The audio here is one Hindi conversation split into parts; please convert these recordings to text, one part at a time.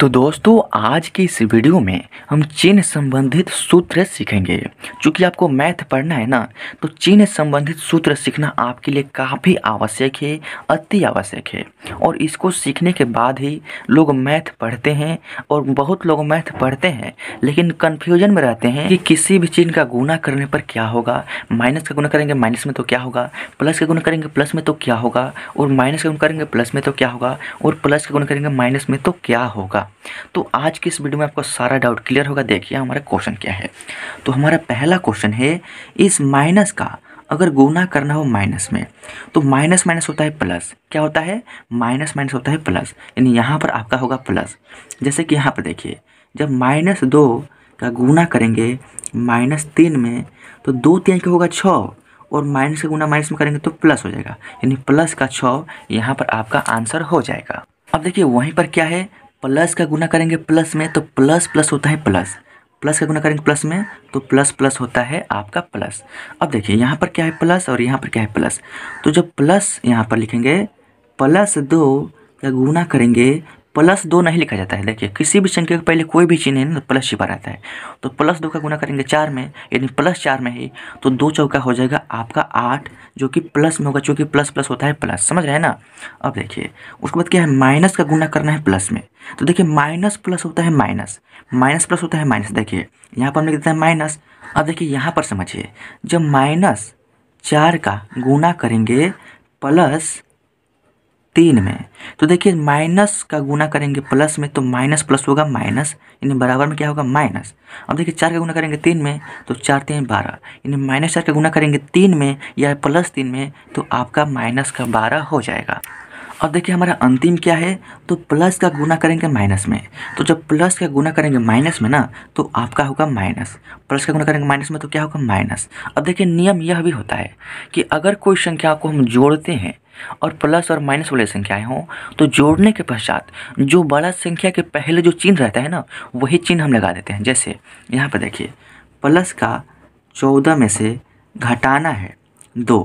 तो दोस्तों आज की इस वीडियो में हम चिन्ह संबंधित सूत्र सीखेंगे क्योंकि आपको मैथ पढ़ना है ना तो चिन्ह संबंधित सूत्र सीखना आपके लिए काफ़ी आवश्यक है अति आवश्यक है और इसको सीखने के बाद ही लोग मैथ पढ़ते हैं और बहुत लोग मैथ पढ़ते हैं लेकिन कन्फ्यूजन में रहते हैं कि किसी भी चिन्ह का गुना करने पर क्या होगा माइनस का गुना करेंगे माइनस में तो क्या होगा प्लस का गुना करेंगे प्लस में तो क्या होगा और माइनस का गुना करेंगे प्लस में तो क्या होगा और प्लस का गुना करेंगे माइनस में तो क्या होगा होगा तो आज की इस वीडियो में आपका सारा डाउट क्लियर होगा देखिए हमारा क्वेश्चन क्या है तो हमारा पहला क्वेश्चन है इस माइनस का अगर गुना करना हो माइनस में तो माइनस माइनस होता है प्लस क्या होता है माइनस माइनस होता है प्लस यानी यहाँ पर आपका होगा प्लस जैसे कि यहाँ पर देखिए जब माइनस दो का गुना करेंगे माइनस तीन में तो दो तीन का होगा छः और माइनस का गुना माइनस में करेंगे तो प्लस हो जाएगा यानी प्लस का छः यहाँ पर आपका आंसर हो जाएगा अब देखिए वहीं पर क्या है प्लस का गुना करेंगे प्लस में तो प्लस प्लस होता है प्लस प्लस का गुना करेंगे प्लस में तो प्लस प्लस होता है आपका प्लस अब देखिए यहाँ पर क्या है प्लस और यहाँ पर क्या है प्लस तो जब प्लस यहाँ पर लिखेंगे प्लस दो का गुना करेंगे प्लस दो नहीं लिखा जाता है देखिए किसी भी संख्या के पहले कोई भी चिन्ह है ना तो प्लस छिपा रहता है तो प्लस दो का गुना करेंगे चार में यानी प्लस चार में ही तो दो चौका हो जाएगा आपका आठ जो कि प्लस में होगा चूँकि प्लस प्लस होता है प्लस समझ रहे हैं ना अब देखिए उसके बाद क्या है माइनस का गुना करना है प्लस में तो देखिए माइनस प्लस होता है माइनस माइनस प्लस होता है माइनस देखिए यहाँ पर हम लिख देते हैं माइनस अब देखिए यहाँ पर समझिए जब माइनस चार का गुना करेंगे प्लस तीन में तो देखिए माइनस का गुना करेंगे प्लस में तो माइनस प्लस होगा माइनस यानी बराबर में क्या होगा माइनस अब देखिए चार का गुना करेंगे तीन में तो चार तीन बारह यानी माइनस चार का गुना करेंगे तीन में या प्लस तीन में तो आपका माइनस का बारह हो जाएगा अब देखिए हमारा अंतिम क्या है तो प्लस का गुना करेंगे माइनस में तो जब प्लस का गुना करेंगे माइनस में ना तो आपका होगा माइनस प्लस का गुना करेंगे माइनस में तो क्या होगा माइनस अब देखिए नियम यह भी होता है कि अगर कोई संख्या को हम जोड़ते हैं और प्लस और माइनस वाली संख्याएं हों तो जोड़ने के पश्चात जो बड़ा संख्या के पहले जो चिन्ह रहता है ना वही चिन्ह हम लगा देते हैं जैसे यहाँ पर देखिए प्लस का चौदह में से घटाना है दो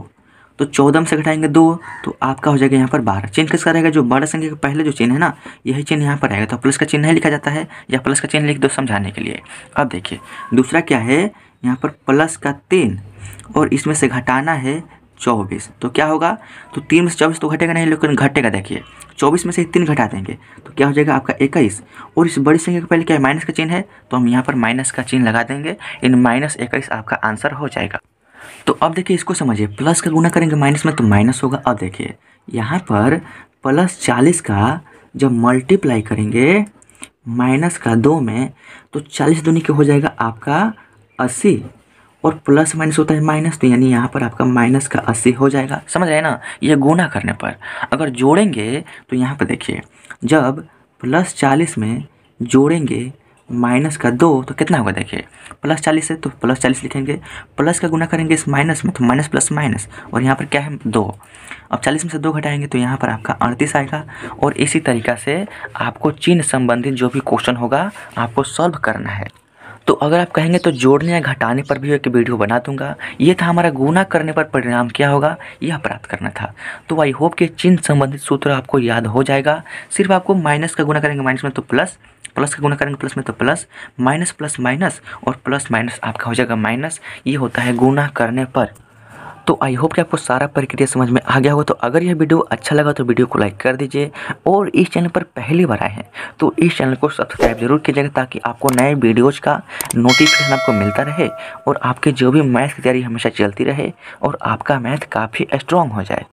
तो चौदह में से घटाएंगे दो तो आपका हो जाएगा यहाँ पर बारह चिन्ह किसका रहेगा जो बड़ा संख्या का पहले जो चिन्ह है ना यही चिन्ह यहाँ पर रहेगा तो प्लस का चिन्ह नहीं लिखा जाता है या प्लस का चिन्ह लिख दो समझाने के लिए अब देखिए दूसरा क्या है यहाँ पर प्लस का तीन और इसमें से घटाना है चौबीस तो क्या होगा तो तीन में से चौबीस तो घटेगा नहीं लेकिन घटेगा देखिए चौबीस में से तीन घटा देंगे तो क्या हो जाएगा आपका इक्कीस और इस बड़ी संख्या के पहले क्या है माइनस का चिन्ह है तो हम यहाँ पर माइनस का चिन्ह लगा देंगे इन माइनस इक्कीस आपका आंसर हो जाएगा तो अब देखिए इसको समझिए प्लस का गुना करेंगे माइनस में तो माइनस होगा अब देखिए यहाँ पर प्लस चालीस का जब मल्टीप्लाई करेंगे माइनस का दो में तो चालीस दूनी के हो जाएगा आपका अस्सी और प्लस माइनस होता है माइनस तो यानी यहाँ पर आपका माइनस का अस्सी हो जाएगा समझ रहे ना ये गुना करने पर अगर जोड़ेंगे तो यहाँ पर देखिए जब प्लस चालीस में जोड़ेंगे माइनस का दो तो कितना होगा देखिए प्लस चालीस है तो प्लस चालीस लिखेंगे प्लस का गुना करेंगे इस माइनस में तो माइनस प्लस माइनस और यहाँ पर क्या है दो अब चालीस में से दो घटाएंगे तो यहाँ पर आपका अड़तीस आएगा और इसी तरीका से आपको चिन्ह संबंधित जो भी क्वेश्चन होगा आपको सॉल्व करना है तो अगर आप कहेंगे तो जोड़ने या घटाने पर भी एक वीडियो बना दूंगा ये था हमारा गुना करने पर परिणाम क्या होगा यह प्राप्त करना था तो आई होप कि चिन्ह संबंधित सूत्र आपको याद हो जाएगा सिर्फ आपको माइनस का गुना करेंगे माइनस में तो प्लस प्लस का गुना करेंगे प्लस में तो प्लस माइनस प्लस माइनस और प्लस माइनस आपका हो जाएगा माइनस ये होता है गुना करने पर तो आई होप कि आपको सारा प्रक्रिया समझ में आ गया होगा तो अगर यह वीडियो अच्छा लगा तो वीडियो को लाइक कर दीजिए और इस चैनल पर पहली बार आए हैं तो इस चैनल को सब्सक्राइब जरूर कीजिएगा ताकि आपको नए वीडियोज़ का नोटिफिकेशन आपको मिलता रहे और आपके जो भी मैथ की तैयारी हमेशा चलती रहे और आपका मैथ काफ़ी स्ट्रॉन्ग हो जाए